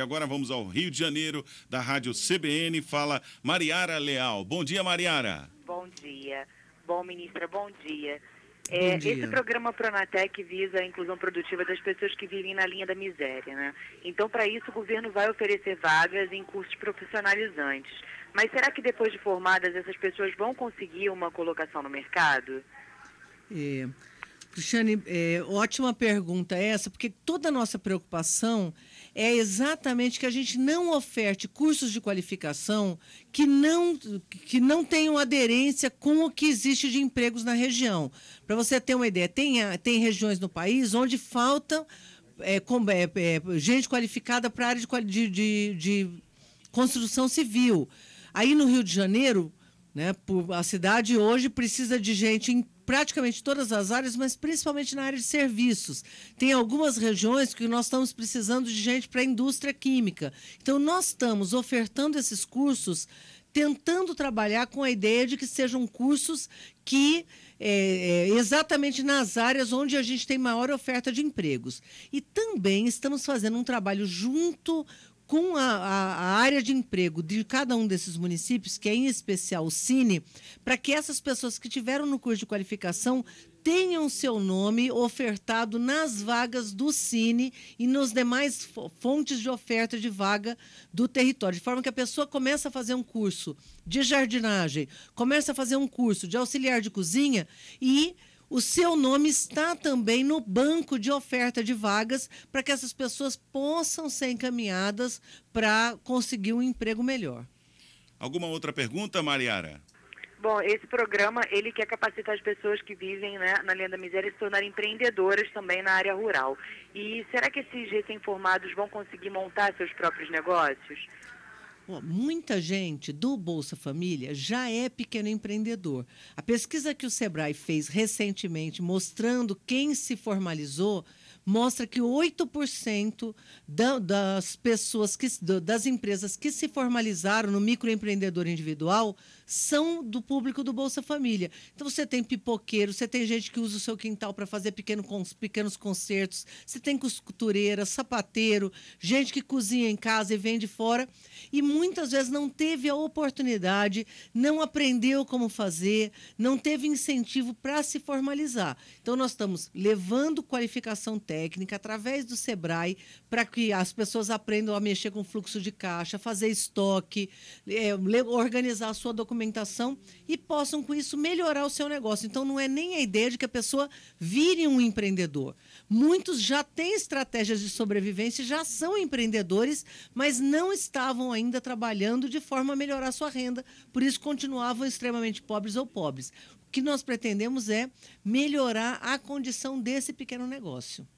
E agora vamos ao Rio de Janeiro, da Rádio CBN, fala Mariara Leal. Bom dia, Mariara. Bom dia. Bom, ministra, bom dia. É, esse programa Pronatec visa a inclusão produtiva das pessoas que vivem na linha da miséria. Né? Então, para isso, o governo vai oferecer vagas em cursos profissionalizantes. Mas será que depois de formadas, essas pessoas vão conseguir uma colocação no mercado? É. Cristiane, é, ótima pergunta essa, porque toda a nossa preocupação é exatamente que a gente não oferte cursos de qualificação que não, que não tenham aderência com o que existe de empregos na região. Para você ter uma ideia, tem, tem regiões no país onde falta é, com, é, é gente qualificada para a área de, de, de construção civil. Aí no Rio de Janeiro, né, a cidade hoje precisa de gente em praticamente todas as áreas, mas principalmente na área de serviços. Tem algumas regiões que nós estamos precisando de gente para a indústria química. Então, nós estamos ofertando esses cursos tentando trabalhar com a ideia de que sejam cursos que é, é exatamente nas áreas onde a gente tem maior oferta de empregos. E também estamos fazendo um trabalho junto com a, a, a, área de emprego de cada um desses municípios, que é em especial o Cine, para que essas pessoas que tiveram no curso de qualificação tenham seu nome ofertado nas vagas do Cine e nos demais fontes de oferta de vaga do território, de forma que a pessoa começa a fazer um curso de jardinagem, começa a fazer um curso de auxiliar de cozinha e o seu nome está também no banco de oferta de vagas para que essas pessoas possam ser encaminhadas para conseguir um emprego melhor. Alguma outra pergunta, Mariara? Bom, esse programa, ele quer capacitar as pessoas que vivem né, na linha da miséria e se tornarem empreendedoras também na área rural. E será que esses recém-formados vão conseguir montar seus próprios negócios? muita gente do Bolsa Família já é pequeno empreendedor. A pesquisa que o Sebrae fez recentemente mostrando quem se formalizou mostra que 8% da, das pessoas, que, das empresas que se formalizaram no microempreendedor individual são do público do Bolsa Família. Então, você tem pipoqueiro, você tem gente que usa o seu quintal para fazer pequeno, pequenos concertos, você tem costureira, sapateiro, gente que cozinha em casa e vende fora, e muitas vezes não teve a oportunidade, não aprendeu como fazer, não teve incentivo para se formalizar. Então, nós estamos levando qualificação técnica, técnica através do Sebrae para que as pessoas aprendam a mexer com fluxo de caixa, fazer estoque, é, organizar a sua documentação e possam, com isso, melhorar o seu negócio. Então, não é nem a ideia de que a pessoa vire um empreendedor. Muitos já têm estratégias de sobrevivência, já são empreendedores, mas não estavam ainda trabalhando de forma a melhorar a sua renda, por isso continuavam extremamente pobres ou pobres. O que nós pretendemos é melhorar a condição desse pequeno negócio.